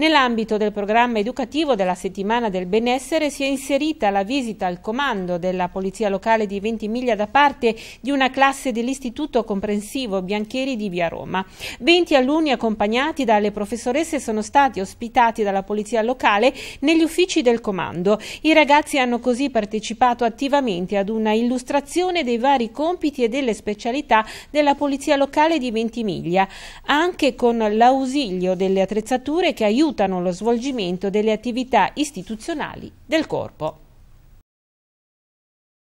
Nell'ambito del programma educativo della settimana del benessere si è inserita la visita al comando della Polizia Locale di Ventimiglia da parte di una classe dell'Istituto Comprensivo Biancheri di Via Roma. 20 alunni accompagnati dalle professoresse sono stati ospitati dalla Polizia Locale negli uffici del comando. I ragazzi hanno così partecipato attivamente ad una illustrazione dei vari compiti e delle specialità della Polizia Locale di Ventimiglia, anche con l'ausilio delle attrezzature che aiutano aiutano lo svolgimento delle attività istituzionali del corpo.